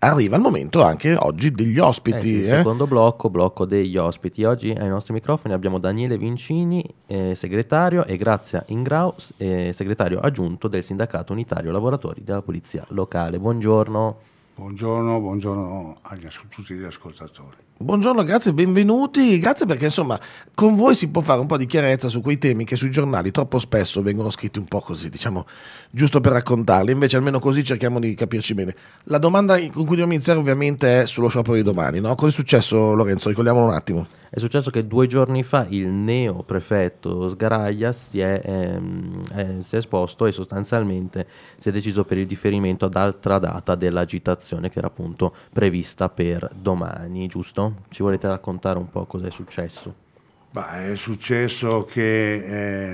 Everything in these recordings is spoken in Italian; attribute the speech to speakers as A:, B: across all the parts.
A: arriva il momento anche oggi degli ospiti. Eh sì, eh. Secondo blocco, blocco degli ospiti. Oggi ai nostri microfoni abbiamo Daniele Vincini, eh, segretario, e Grazia Ingrau, eh, segretario aggiunto del Sindacato Unitario Lavoratori della Polizia Locale. Buongiorno. Buongiorno, buongiorno
B: a tutti gli ascoltatori.
A: Buongiorno, grazie, benvenuti. Grazie perché insomma con voi
C: si può fare un po' di chiarezza su quei temi che sui giornali troppo spesso vengono scritti un po' così, diciamo, giusto per raccontarli. Invece almeno così cerchiamo di capirci bene. La domanda con cui dobbiamo iniziare ovviamente è sullo sciopero di domani, no? Cos'è successo Lorenzo? Ricordiamolo un attimo.
A: È successo che due giorni fa il neo prefetto Sgaraglia si è, ehm, eh, si è esposto e sostanzialmente si è deciso per il differimento ad altra data dell'agitazione che era appunto prevista per domani, giusto? Ci volete raccontare un po' cosa è successo? Beh, è
B: successo che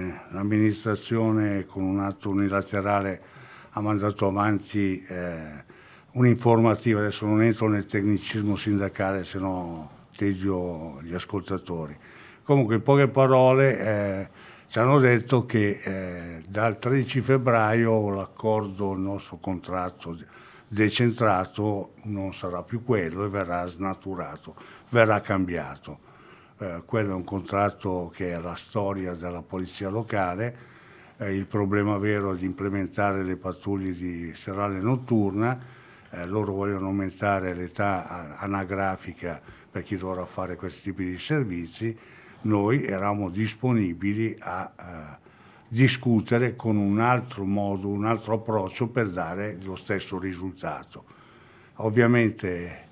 B: eh, l'amministrazione con un atto unilaterale ha mandato avanti eh, un'informativa, adesso non entro nel tecnicismo sindacale se no tedio gli ascoltatori. Comunque in poche parole eh, ci hanno detto che eh, dal 13 febbraio l'accordo, il nostro contratto decentrato non sarà più quello e verrà snaturato, verrà cambiato. Eh, quello è un contratto che è la storia della polizia locale, eh, il problema vero è di implementare le pattuglie di serale notturna, eh, loro vogliono aumentare l'età anagrafica per chi dovrà fare questi tipi di servizi, noi eravamo disponibili a eh, discutere con un altro modo, un altro approccio per dare lo stesso risultato. Ovviamente,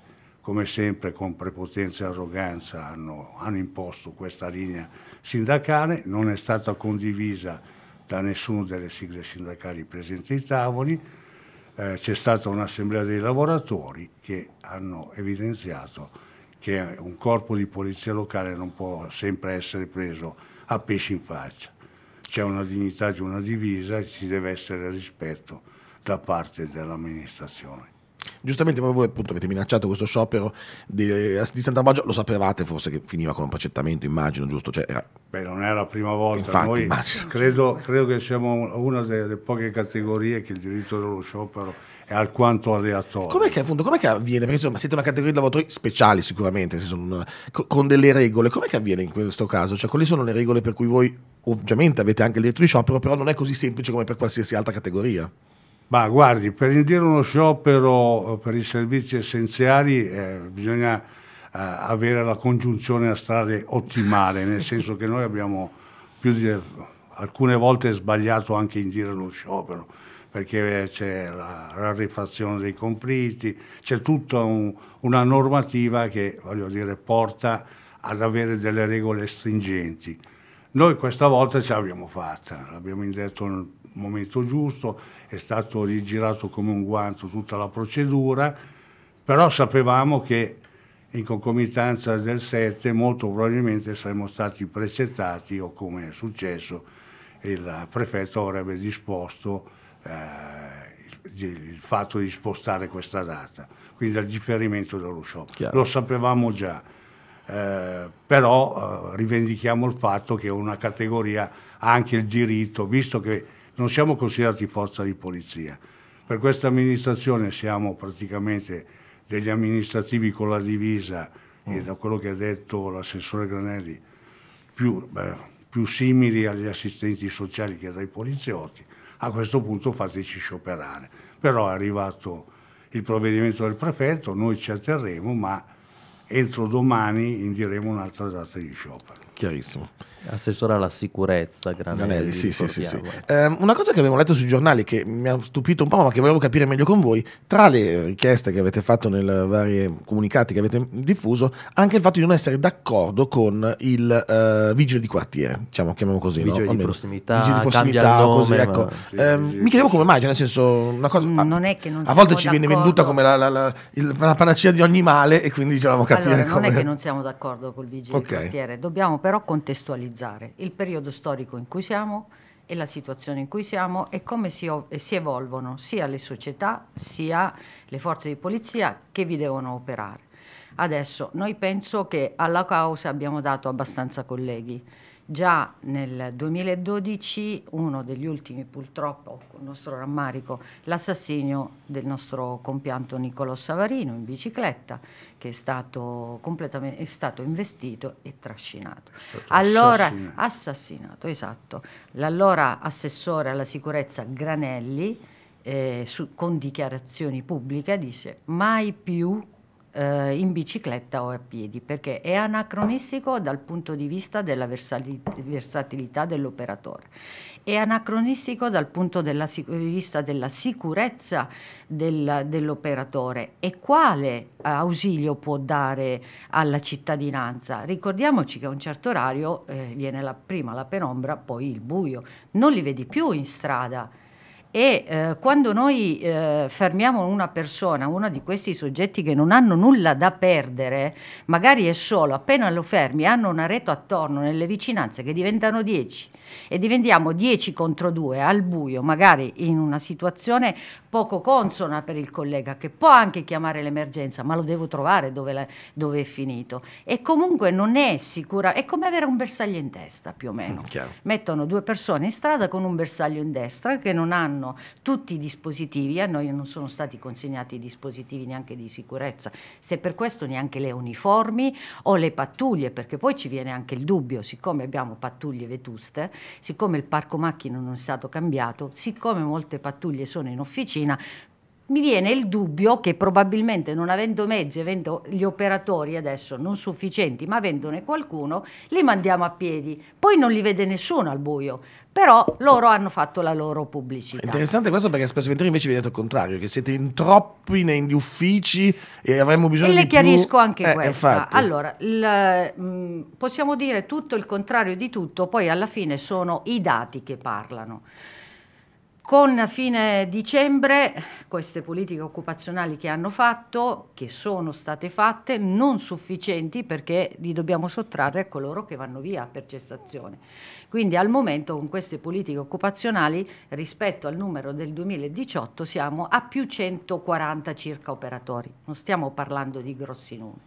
B: come sempre, con prepotenza e arroganza hanno, hanno imposto questa linea sindacale, non è stata condivisa da nessuna delle sigle sindacali presenti ai tavoli, eh, c'è stata un'assemblea dei lavoratori che hanno evidenziato che un corpo di polizia locale non può sempre essere preso a pesci in faccia c'è una dignità di una divisa e ci deve essere rispetto da parte dell'amministrazione.
C: Giustamente proprio voi appunto avete minacciato questo sciopero di, eh, di Sant'Ambrogio, lo sapevate forse che finiva con un pacettamento, immagino, giusto? Cioè, era...
B: Beh, non è la prima volta, Infatti, noi immagino. credo, credo che siamo una delle poche categorie che il diritto dello sciopero è alquanto aleatorio. Com'è
C: che, appunto, com'è che avviene? Perché insomma siete una categoria di lavoratori speciali sicuramente, una, con delle regole. Com'è che avviene in questo caso? Cioè, quali sono le regole per cui voi ovviamente avete anche il diritto di sciopero, però non è così semplice come per qualsiasi altra categoria.
B: Ma guardi, per indire uno sciopero eh, per i servizi essenziali eh, bisogna eh, avere la congiunzione astrale ottimale, nel senso che noi abbiamo più di alcune volte sbagliato anche indire lo sciopero, perché eh, c'è la rarefazione dei conflitti, c'è tutta un, una normativa che, voglio dire, porta ad avere delle regole stringenti noi questa volta ce l'abbiamo fatta, l'abbiamo indetto nel momento giusto, è stato rigirato come un guanto tutta la procedura, però sapevamo che in concomitanza del 7 molto probabilmente saremmo stati precettati o come è successo il prefetto avrebbe disposto eh, il, il, fatto di spostare questa data, quindi il differimento dello show. Chiaro. Lo sapevamo già eh, però eh, rivendichiamo il fatto che una categoria ha anche il diritto, visto che non siamo considerati forza di polizia. Per questa amministrazione siamo praticamente degli amministrativi con la divisa mm. e da quello che ha detto l'assessore Granelli più, beh, più simili agli assistenti sociali che dai poliziotti, a questo punto fateci scioperare. Però è arrivato il provvedimento del prefetto, noi ci atterremo, ma entro domani indiremo un'altra data di sciopero
A: chiarissimo. Assessore alla sicurezza, Granelli. sì, sì, sì, sì.
B: Eh,
C: una cosa che abbiamo letto sui giornali che mi ha stupito un po', ma che volevo capire meglio con voi, tra le richieste che avete fatto nei vari comunicati che avete diffuso, anche il fatto di non essere d'accordo con il uh, vigile di quartiere, diciamo, chiamiamo così. Vigile, no? di, prossimità, vigile di prossimità, nome, così, ecco. eh, mi chiedevo come mai, cioè nel senso, una cosa, mm, a,
D: a, volte ci viene venduta come
C: la, la, la, la, panacea di ogni male e quindi diciamo capire allora, non è che non
D: siamo d'accordo col vigile okay. di quartiere, dobbiamo però però contestualizzare il periodo storico in cui siamo e la situazione in cui siamo e come si, si evolvono sia le società sia le forze di polizia che vi devono operare. Adesso noi penso che alla causa abbiamo dato abbastanza colleghi. Già nel 2012, uno degli ultimi purtroppo, con nostro rammarico, l'assassinio del nostro compianto Niccolò Savarino in bicicletta, che è stato, completamente, è stato investito e trascinato. Allora, assassinato. assassinato, esatto. L'allora assessore alla sicurezza Granelli, eh, su, con dichiarazioni pubbliche, dice mai più eh, in bicicletta o a piedi, perché è anacronistico dal punto di vista della versatilità dell'operatore, è anacronistico dal punto della, di vista della sicurezza del, dell'operatore e quale ausilio può dare alla cittadinanza. Ricordiamoci che a un certo orario eh, viene la, prima la penombra, poi il buio, non li vedi più in strada e eh, quando noi eh, fermiamo una persona, uno di questi soggetti che non hanno nulla da perdere, magari è solo, appena lo fermi hanno un areto attorno nelle vicinanze che diventano 10 e diventiamo 10 contro 2 al buio, magari in una situazione poco consona per il collega che può anche chiamare l'emergenza, ma lo devo trovare dove, la, dove, è finito. E comunque non è sicura, è come avere un bersaglio in testa più o meno. Mm, Mettono due persone in strada con un bersaglio in destra che non hanno tutti i dispositivi, a noi non sono stati consegnati i dispositivi neanche di sicurezza, se per questo neanche le uniformi o le pattuglie, perché poi ci viene anche il dubbio, siccome abbiamo pattuglie vetuste, siccome il parco macchina non è stato cambiato, siccome molte pattuglie sono in officina, cucina. Mi viene il dubbio che probabilmente non avendo mezzi, avendo gli operatori adesso non sufficienti, ma avendone qualcuno, li mandiamo a piedi. Poi non li vede nessuno al buio, però loro hanno fatto la loro pubblicità. È interessante questo
C: perché spesso e invece vi detto il contrario, che siete in troppi negli uffici e avremmo bisogno di più... E le chiarisco anche eh, questo. Infatti.
D: Allora, il, mh, mm, possiamo dire tutto il contrario di tutto, poi alla fine sono i dati che parlano. Con fine dicembre queste politiche occupazionali che hanno fatto, che sono state fatte, non sufficienti perché li dobbiamo sottrarre a coloro che vanno via per cessazione. Quindi al momento con queste politiche occupazionali rispetto al numero del 2018 siamo a più 140 circa operatori, non stiamo parlando di grossi numeri.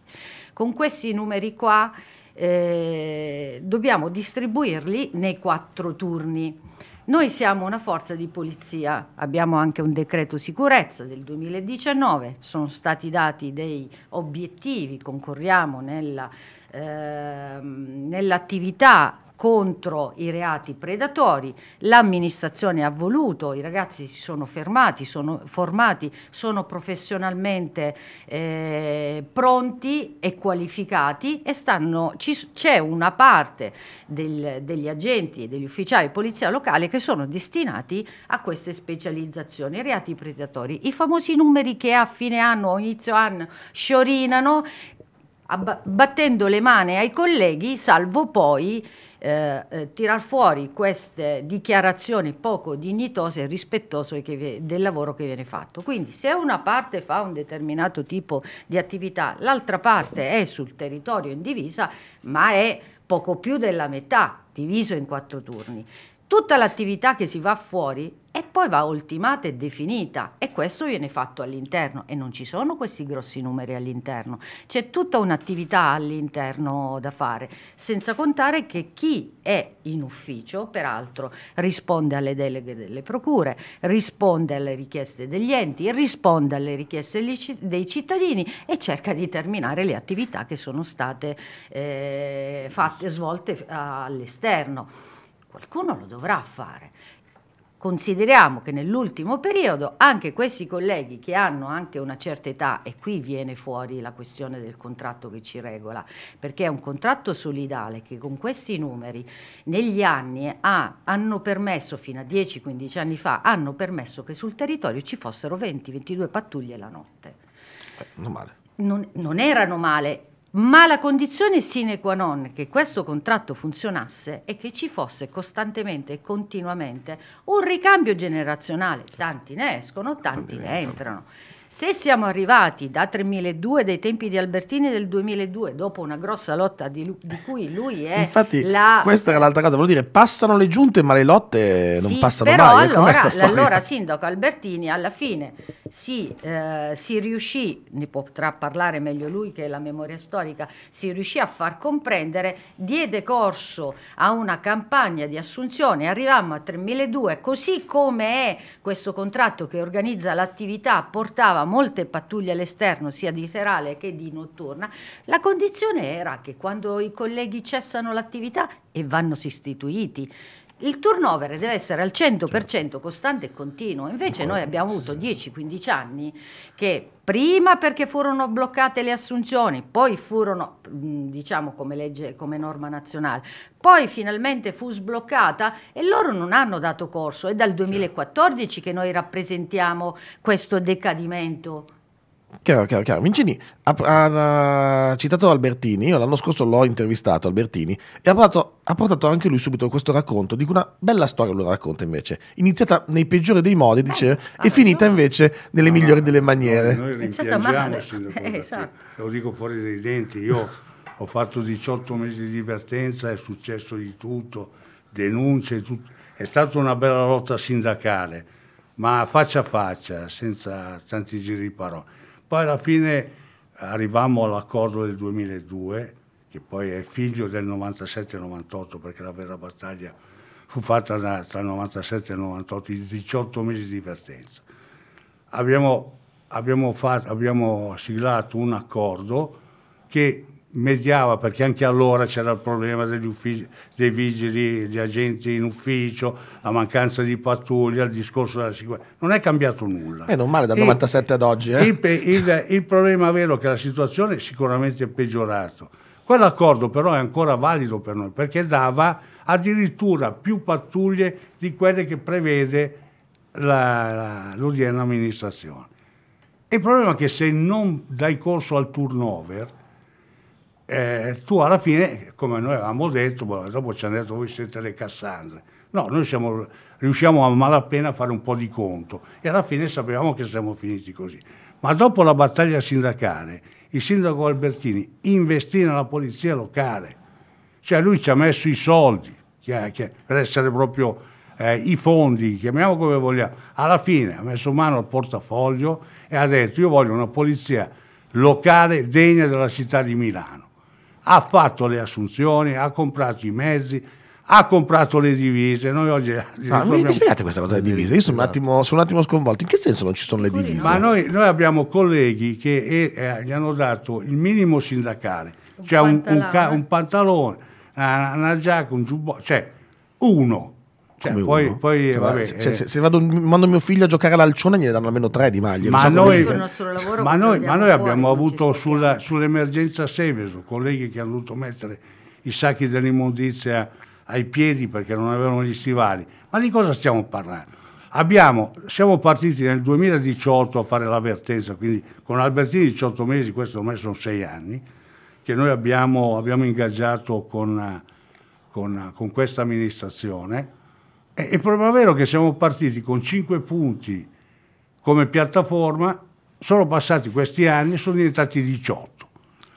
D: Con questi numeri qua eh, dobbiamo distribuirli nei quattro turni. Noi siamo una forza di polizia, abbiamo anche un decreto sicurezza del 2019, sono stati dati dei obiettivi, concorriamo nella, eh, nell'attività contro i reati predatori, l'amministrazione ha voluto, i ragazzi si sono fermati, sono formati, sono professionalmente eh, pronti e qualificati e c'è una parte del, degli agenti e degli ufficiali di polizia locale che sono destinati a queste specializzazioni, reati predatori. I famosi numeri che a fine anno o inizio anno sciorinano battendo le mani ai colleghi, salvo poi eh, eh, tirar fuori queste dichiarazioni poco dignitose e rispettose del lavoro che viene fatto. Quindi se una parte fa un determinato tipo di attività, l'altra parte è sul territorio in divisa, ma è poco più della metà, diviso in quattro turni. Tutta l'attività che si va fuori e poi va ultimata e definita e questo viene fatto all'interno e non ci sono questi grossi numeri all'interno, c'è tutta un'attività all'interno da fare, senza contare che chi è in ufficio peraltro risponde alle deleghe delle procure, risponde alle richieste degli enti, risponde alle richieste dei cittadini e cerca di terminare le attività che sono state eh, fatte, svolte all'esterno qualcuno lo dovrà fare. Consideriamo che nell'ultimo periodo anche questi colleghi che hanno anche una certa età, e qui viene fuori la questione del contratto che ci regola, perché è un contratto solidale che con questi numeri negli anni ha, hanno permesso, fino a 10-15 anni fa, hanno permesso che sul territorio ci fossero 20-22 pattuglie la notte. Eh, non male. Non, non erano male, ma la condizione sine qua non che questo contratto funzionasse è che ci fosse costantemente e continuamente un ricambio generazionale, tanti ne escono, tanti ne entrano. Se siamo arrivati da 3.200 dei tempi di Albertini del 2002, dopo una grossa lotta di, lui, di cui lui è Infatti, la... questa era
C: l'altra cosa, vuol dire, passano le giunte ma le lotte non sì, passano però mai. Allora, l'allora
D: sindaco Albertini alla fine si, eh, si riuscì, ne potrà parlare meglio lui che la memoria storica, si riuscì a far comprendere, diede corso a una campagna di assunzione, arrivammo a 3.200, così come è questo contratto che organizza l'attività, portava mandava molte pattuglie all'esterno, sia di serale che di notturna, la condizione era che quando i colleghi cessano l'attività e vanno sostituiti, il turnover deve essere al 100% certo. costante e continuo, invece noi abbiamo avuto 10-15 anni che prima perché furono bloccate le assunzioni, poi furono, mm, diciamo come legge, come norma nazionale, poi finalmente fu sbloccata e loro non hanno dato corso, è dal 2014 che noi rappresentiamo questo decadimento.
C: Chiaro, chiaro, chiaro. Vincini ha, ha, ha, citato Albertini, io l'anno scorso l'ho intervistato Albertini e ha portato, ha portato anche lui subito questo racconto, dico una bella storia lo racconta invece, iniziata nei peggiori dei modi dice, eh, e ah, finita no. invece nelle ah, migliori delle maniere. Noi
D: rimpiangiamoci, eh, esatto, eh, esatto.
B: lo dico fuori dai denti, io ho fatto 18 mesi di divertenza, è successo di tutto, denunce, tutto. è stata una bella lotta sindacale, ma faccia a faccia, senza tanti giri di parole poi alla fine arrivammo all'accordo del 2002, che poi è figlio del 97-98, perché la vera battaglia fu fatta da, tra il 97 e il 98, i 18 mesi di vertenza. Abbiamo, abbiamo, fatto, abbiamo siglato un accordo che mediava perché anche allora c'era il problema uffici, dei vigili, gli agenti in ufficio, la mancanza di pattuglia, il discorso della sicurezza. Non è cambiato nulla. E non male dal il, 97 ad oggi. Eh? Il, il, il, problema vero è che la situazione è sicuramente peggiorata. Quell'accordo però è ancora valido per noi perché dava addirittura più pattuglie di quelle che prevede l'odierna amministrazione. Il problema è che se non dai corso al turnover, eh, tu alla fine, come noi avevamo detto, boh, dopo ci hanno detto voi siete le Cassandre. No, noi siamo, riusciamo a malapena a fare un po' di conto e alla fine sapevamo che siamo finiti così. Ma dopo la battaglia sindacale, il sindaco Albertini investì nella polizia locale, cioè lui ci ha messo i soldi, che, che, per essere proprio eh, i fondi, chiamiamo come vogliamo. Alla fine ha messo mano al portafoglio e ha detto io voglio una polizia locale degna della città di Milano ha fatto le assunzioni, ha comprato i mezzi, ha comprato le divise. Noi oggi no, mi spiegate
C: questa cosa delle divise? Io sono un, esatto. attimo, sono un, attimo, sconvolto. In che senso non ci sono le divise? Ma
B: noi, noi abbiamo colleghi che eh, gli hanno dato il minimo sindacale, un cioè un, un, pantalone, una, una giacca, un giubbotto, cioè uno cioè, poi,
C: poi cioè, vabbè, cioè, eh. se,
B: se, vado, mando mio figlio a giocare a
C: lancio,ne gliene danno almeno tre di maglie. Ma, so noi, cioè,
D: ma, noi, ma noi, abbiamo
B: fuori, avuto sulla, sull'emergenza Seveso colleghi che hanno dovuto mettere i sacchi dell'immondizia ai piedi perché non avevano gli stivali. Ma di cosa stiamo parlando? Abbiamo, siamo partiti nel 2018 a fare l'avvertenza, quindi con Albertini 18 mesi, questo ormai sono 6 anni, che noi abbiamo, abbiamo ingaggiato con, eh, con, eh, con questa amministrazione e il problema vero è che siamo partiti con 5 punti come piattaforma, sono passati questi anni, e sono diventati 18.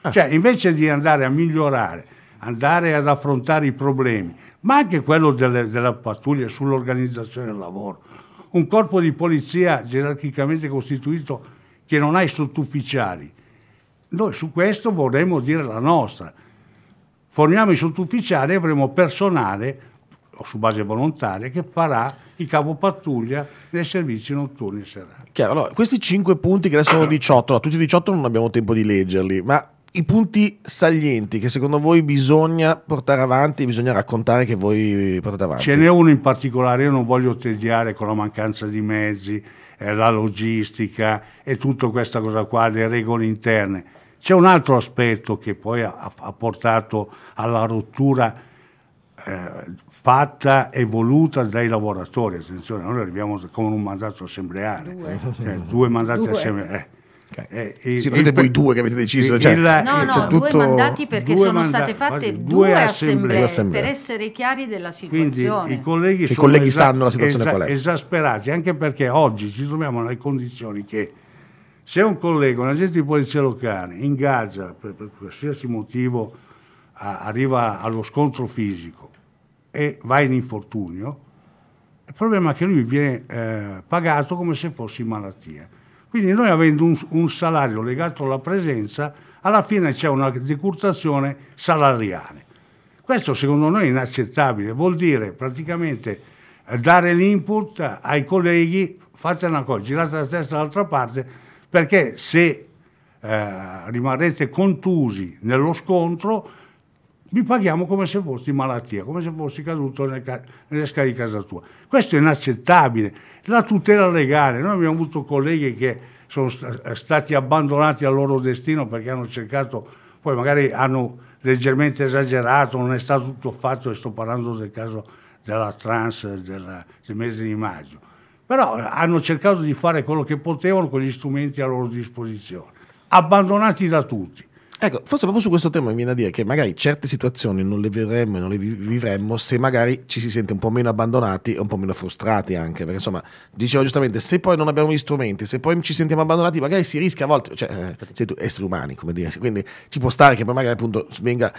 B: Ah. Cioè, invece di andare a migliorare, andare ad affrontare i problemi, ma anche quello delle, della pattuglia sull'organizzazione del lavoro, un corpo di polizia gerarchicamente costituito che non ha i sottufficiali, noi su questo vorremmo dire la nostra. Forniamo i sottufficiali e avremo personale o su base volontaria che farà il capo pattuglia nei servizi notturni e serali.
C: Chiaro, allora, questi 5 punti che adesso sono 18, no, tutti i 18 non abbiamo tempo di leggerli, ma i punti salienti che secondo voi bisogna portare avanti, bisogna raccontare che voi portate avanti. Ce n'è
B: uno in particolare, io non voglio tediare con la mancanza di mezzi, eh, la logistica e tutta questa cosa qua, le regole interne. C'è un altro aspetto che poi ha, ha portato alla rottura eh, fatta e voluta dai lavoratori, attenzione, noi arriviamo con un mandato assembleare, due, cioè, due mandati due. assembleare. Eh. Okay. Eh, eh, sì, non siete voi due che avete deciso, cioè, il, no, no, cioè due mandati perché due sono mandati, state fatte due, due assemblee, assemblee, per
D: essere chiari della situazione. Quindi, I
B: colleghi, I colleghi sanno la situazione qual è. Esasperati, anche perché oggi ci troviamo nelle condizioni che se un collega, un agente di polizia locale, ingaggia per, per qualsiasi motivo, a, arriva allo scontro fisico e va in infortunio, il problema è che lui viene eh, pagato come se fosse in malattia. Quindi noi avendo un, un, salario legato alla presenza, alla fine c'è una decurtazione salariale. Questo secondo noi è inaccettabile, vuol dire praticamente eh, dare l'input ai colleghi, fate una cosa, girate la testa dall'altra parte, perché se eh, rimarrete contusi nello scontro vi paghiamo come se fossi malattia, come se fossi caduto nel ca- nelle scale di casa tua. Questo è inaccettabile. La tutela legale, noi abbiamo avuto colleghi che sono st- stati abbandonati al loro destino perché hanno cercato, poi magari hanno leggermente esagerato, non è stato tutto fatto, e sto parlando del caso della trans della, del mese di maggio, però eh, hanno cercato di fare quello che potevano con gli strumenti a loro disposizione, abbandonati da tutti.
C: Ecco, forse proprio su questo tema mi viene a dire che magari certe situazioni non le vedremmo e non le vivremmo se magari ci si sente un po' meno abbandonati e un po' meno frustrati anche, perché insomma, dicevo giustamente, se poi non abbiamo gli strumenti, se poi ci sentiamo abbandonati, magari si rischia a volte, cioè, eh, siete esseri umani, come dire, quindi ci può stare che poi magari appunto venga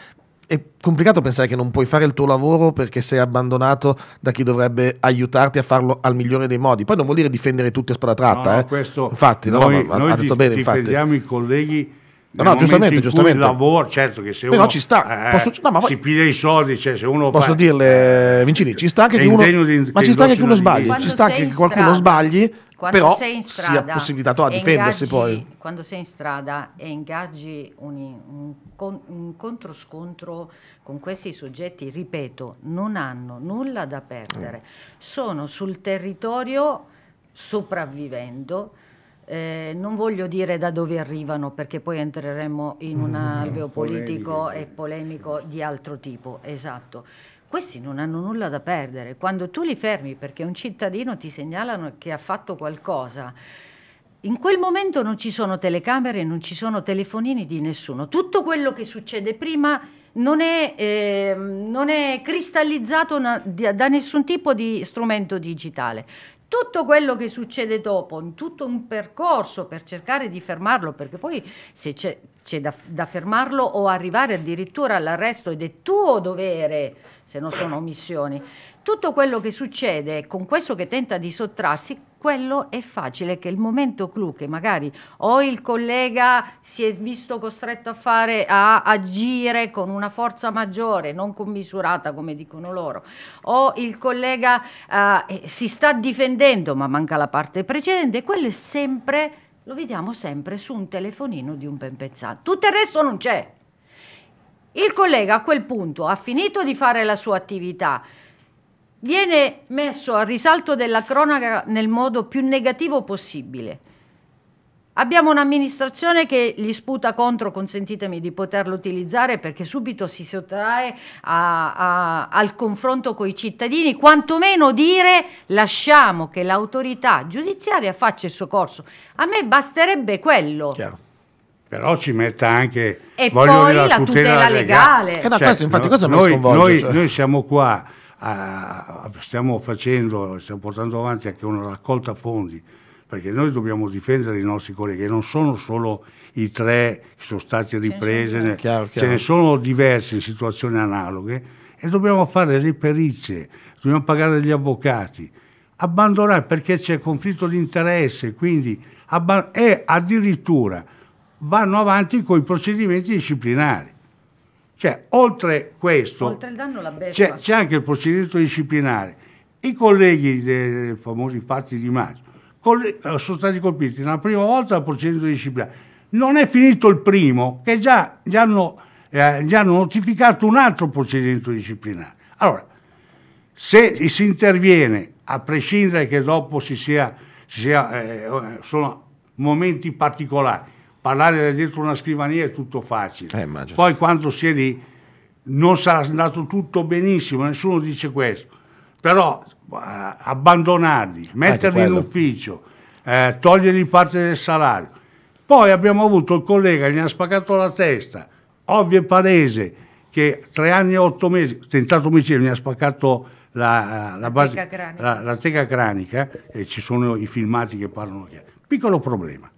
C: è complicato pensare che non puoi fare il tuo lavoro perché sei abbandonato da chi dovrebbe aiutarti a farlo al migliore dei modi. Poi non vuol dire difendere tutti a spada tratta. No, eh. Infatti, noi, no, no, ha, noi ha detto dif- bene, difendiamo
B: infatti. i colleghi No, no giustamente, giustamente. lavoro, certo che se uno Però ci sta. Eh, posso, no, ma poi, si piglia i soldi, cioè, se uno posso fa,
C: dirle, eh, Vincini, ci sta anche che uno, di, ma ci sta che uno sbagli, ci sta che qualcuno sbagli, quando però sia possibilità a difendersi poi.
D: Quando sei in strada e ingaggi un, un, un, un controscontro con questi soggetti, ripeto, non hanno nulla da perdere, mm. sono sul territorio sopravvivendo eh, non voglio dire da dove arrivano perché poi entreremo in un mm, alveo politico e polemico di altro tipo, esatto. Questi non hanno nulla da perdere. Quando tu li fermi perché un cittadino ti segnalano che ha fatto qualcosa, in quel momento non ci sono telecamere, non ci sono telefonini di nessuno. Tutto quello che succede prima non è, eh, non è cristallizzato da nessun tipo di strumento digitale tutto quello che succede dopo, in tutto un percorso per cercare di fermarlo, perché poi se c'è, c'è da, da, fermarlo o arrivare addirittura all'arresto ed è tuo dovere, se non sono omissioni, tutto quello che succede con questo che tenta di sottrarsi quello è facile che il momento clou che magari o il collega si è visto costretto a fare a agire con una forza maggiore, non commisurata come dicono loro, o il collega eh, eh si sta difendendo ma manca la parte precedente, quello è sempre lo vediamo sempre su un telefonino di un pempezzato. Tutto il resto non c'è. Il collega a quel punto ha finito di fare la sua attività, viene messo a risalto della cronaca nel modo più negativo possibile. Abbiamo un'amministrazione che gli sputa contro, consentitemi di poterlo utilizzare, perché subito si sottrae a, a, al confronto con i cittadini, quantomeno dire lasciamo che l'autorità giudiziaria faccia il suo corso. A me basterebbe quello. Chiaro
B: però ci metta anche e poi la tutela, tutela legale. legale. Eh, no, cioè, questo, infatti, no, questo noi, noi, cioè. noi siamo qua eh, stiamo facendo, stiamo portando avanti anche una raccolta fondi perché noi dobbiamo difendere i nostri colleghi, non sono solo i tre che sono stati ripresi, ne, ce ne sono diversi in situazioni analoghe e dobbiamo fare le perizie, dobbiamo pagare gli avvocati, abbandonare perché c'è conflitto di interesse, quindi, e addirittura vanno avanti con i procedimenti disciplinari. Cioè, oltre questo, oltre
D: il danno, la c'è,
B: c'è anche il procedimento disciplinare. I colleghi dei famosi fatti di maggio eh, sono stati colpiti una prima volta dal procedimento disciplinare. Non è finito il primo, che già gli hanno, eh, gli hanno notificato un altro procedimento disciplinare. Allora, se si interviene, a prescindere che dopo si sia, si sia eh, eh sono momenti particolari, parlare da dietro una scrivania è tutto facile. Eh, Poi quando si è lì non sarà andato tutto benissimo, nessuno dice questo. Però eh, abbandonarli, metterli in ufficio, eh, togliergli parte del salario. Poi abbiamo avuto il collega che gli ha spaccato la testa, ovvio e palese, che tre anni e otto mesi, tentato omicidio, mi ha spaccato la, eh, la, la, base, teca la, teca cranica e ci sono i filmati che parlano chiaro. Piccolo problema.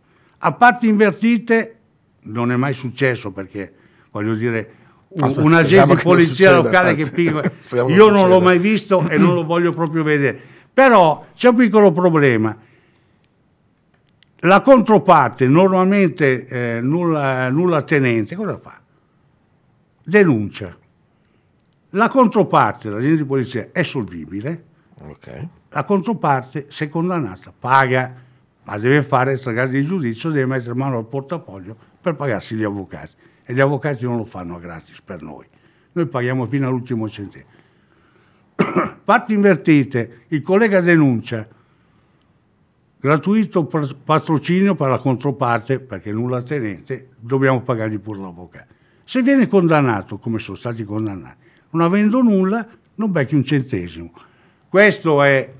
B: A parti invertite non è mai successo perché, voglio dire, un, ah, un agente di polizia succeda, locale che piglia... Io non l'ho mai visto e non lo voglio proprio vedere. Però c'è un piccolo problema. La controparte, normalmente eh, nulla, nulla tenente, cosa fa? Denuncia. La controparte, l'agente di polizia, è solvibile. Okay. La controparte, se condannata, paga ma deve fare questa di giudizio, deve mettere mano al portafoglio per pagarsi gli avvocati. E gli avvocati non lo fanno gratis per noi. Noi paghiamo fino all'ultimo centesimo. Fatti invertite, il collega denuncia, gratuito patrocinio per la controparte, perché nulla tenente, dobbiamo pagargli pure l'avvocato. Se viene condannato, come sono stati condannati, non avendo nulla, non becchi un centesimo. Questo è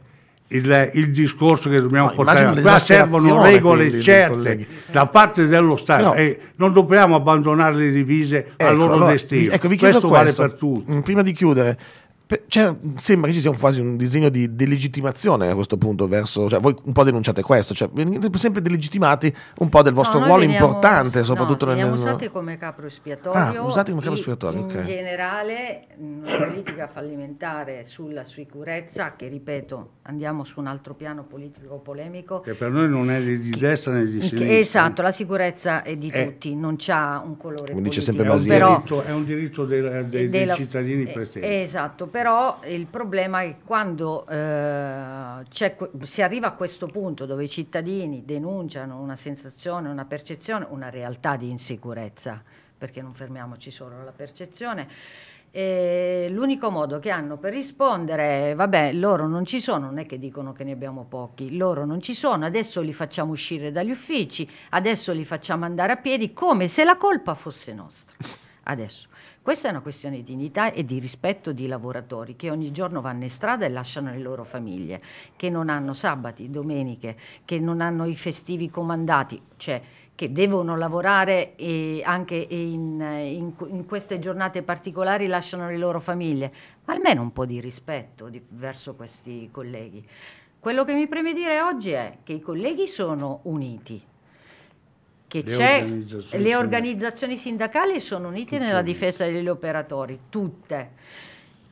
B: il, il, discorso che dobbiamo Ma portare. Qua servono regole quindi, certe da parte dello Stato no. e non dobbiamo abbandonare le divise ecco, al loro allora, destino. Ecco, questo, questo, vale per
C: tutti. Prima di chiudere, cioè, sembra che ci sia un, quasi un disegno di delegittimazione a questo punto verso, cioè, voi un po' denunciate questo, cioè, sempre delegittimati un po' del vostro no, ruolo veniamo, importante, soprattutto no, nel... usati
D: come capro espiatorio. Ah, usati come capro espiatorio, In okay. generale, una mm, politica fallimentare sulla sicurezza, che ripeto, andiamo su un altro piano politico polemico. Che
B: per noi non è né di destra né di sinistra. Che,
D: esatto, la sicurezza è di è, eh. tutti, non c'ha un colore politico. Dice sempre
B: È, un diritto, è un diritto dei, dei, della, dei cittadini eh, presenti.
D: Esatto, però però il problema è che quando eh, si arriva a questo punto dove i cittadini denunciano una sensazione, una percezione, una realtà di insicurezza, perché non fermiamoci solo alla percezione, l'unico modo che hanno per rispondere è vabbè loro non ci sono non è che dicono che ne abbiamo pochi loro non ci sono adesso li facciamo uscire dagli uffici adesso li facciamo andare a piedi come se la colpa fosse nostra adesso questa è una questione di dignità e di rispetto di lavoratori che ogni giorno vanno in strada e lasciano le loro famiglie, che non hanno sabati, domeniche, che non hanno i festivi comandati, cioè che devono lavorare e anche in, in, in, queste giornate particolari lasciano le loro famiglie, almeno un po' di rispetto di, verso questi colleghi. Quello che mi preme dire oggi è che i colleghi sono uniti, che le c'è, organizzazioni le organizzazioni sindacali sono unite tutte. nella difesa degli operatori, tutte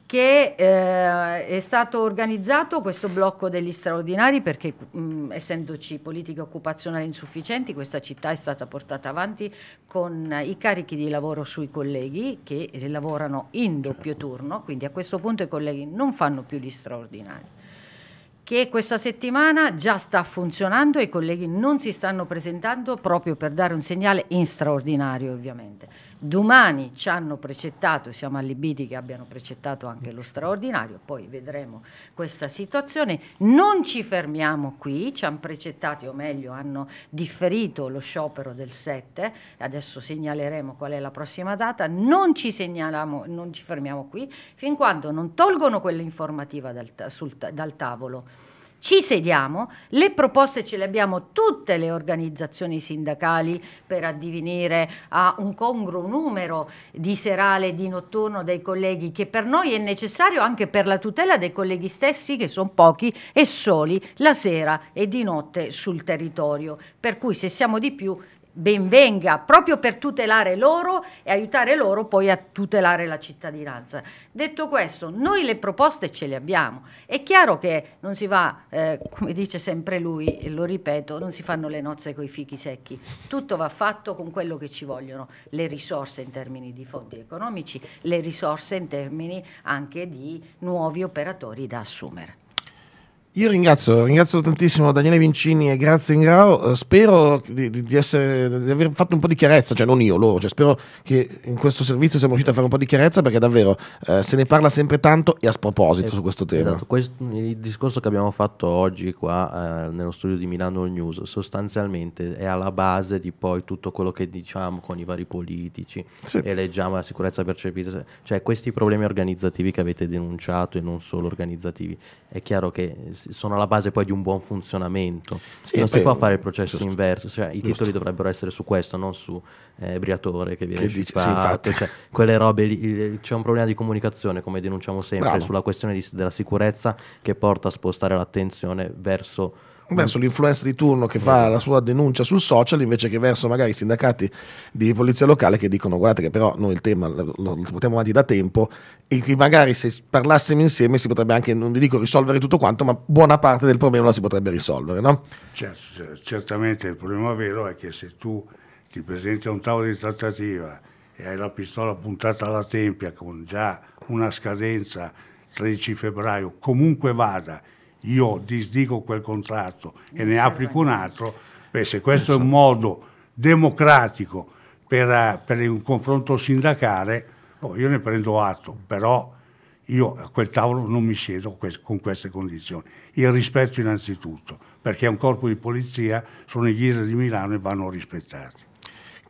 D: che eh, è stato organizzato questo blocco degli straordinari perché mh, essendoci politiche occupazionali insufficienti questa città è stata portata avanti con i carichi di lavoro sui colleghi che lavorano in doppio certo. turno, quindi a questo punto i colleghi non fanno più gli straordinari che questa settimana già sta funzionando e i colleghi non si stanno presentando proprio per dare un segnale in straordinario ovviamente. Domani ci hanno precettato, siamo allibiti che abbiano precettato anche lo straordinario, poi vedremo questa situazione. Non ci fermiamo qui, ci hanno precettato, o meglio hanno differito lo sciopero del 7, adesso segnaleremo qual è la prossima data, non ci, non ci fermiamo qui fin quando non tolgono quell'informativa dal, dal tavolo ci sediamo, le proposte ce le abbiamo tutte le organizzazioni sindacali per addivenire a un congruo numero di serale e di notturno dei colleghi che per noi è necessario anche per la tutela dei colleghi stessi che sono pochi e soli la sera e di notte sul territorio. Per cui se siamo di più benvenga proprio per tutelare loro e aiutare loro poi a tutelare la cittadinanza. Detto questo, noi le proposte ce le abbiamo. È chiaro che non si va, eh, come dice sempre lui, e lo ripeto, non si fanno le nozze con i fichi secchi. Tutto va fatto con quello che ci vogliono, le risorse in termini di fondi economici, le risorse in termini anche di nuovi operatori da assumere.
C: Io ringrazio, ringrazio tantissimo Daniele Vincini e grazie Ingrao, eh, spero di, di, essere, di, aver fatto un po' di chiarezza, cioè non io, loro, cioè spero che in questo servizio siamo riusciti a fare un po' di chiarezza perché davvero eh, se ne parla sempre tanto e a sproposito eh, su questo tema. Esatto,
A: questo, il discorso che abbiamo fatto oggi qua eh, nello studio di Milano News sostanzialmente è alla base di poi tutto quello che diciamo con i vari politici sì. e leggiamo la sicurezza percepita, cioè questi problemi organizzativi che avete denunciato e non solo organizzativi, è chiaro che sono alla base poi di un buon funzionamento. Sì, non si beh, può fare il processo giusto, inverso, cioè, i giusto. titoli dovrebbero essere su questo, non su eh, Briatore che viene che citato, dice, sì, cioè, quelle robe lì, c'è un problema di comunicazione, come denunciamo sempre, Bravo. sulla questione di, della sicurezza che porta a spostare l'attenzione verso verso mm. l'influencer di turno che
C: fa mm. la sua denuncia sul social invece che verso magari i sindacati di polizia locale che dicono guardate che però noi il tema lo, lo portiamo avanti da tempo e che magari se parlassimo insieme si potrebbe anche, non vi dico risolvere tutto quanto, ma buona parte del problema la si potrebbe risolvere, no?
B: Certo, certamente il problema vero è che se tu ti presenti a un tavolo di trattativa e hai la pistola puntata alla tempia con già una scadenza 13 febbraio, comunque vada, io disdico quel contratto e ne applico un altro, beh, se questo è un esatto. modo democratico per, per un confronto sindacale, oh, io ne prendo atto, però io a quel tavolo non mi siedo con queste condizioni. Il rispetto innanzitutto, perché è un corpo di polizia, sono i ghisa di Milano e vanno rispettati.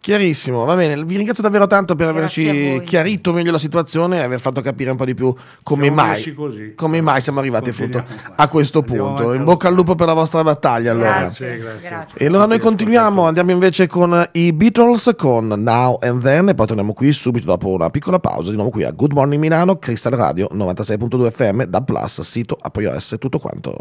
B: Chiarissimo, va bene, vi ringrazio davvero tanto
C: per Grazie averci chiarito meglio la situazione e aver fatto capire un po' di più come, mai, così, come mai siamo arrivati appunto, a questo Andiamo punto. In bocca al lupo per la vostra battaglia allora. Grazie,
D: grazie. E
C: allora noi continuiamo, andiamo invece con i Beatles con Now and Then e poi torniamo qui subito dopo una piccola pausa, di nuovo qui a Good Morning Milano, Crystal Radio 96.2 FM, da Plus, sito apoios, tutto quanto.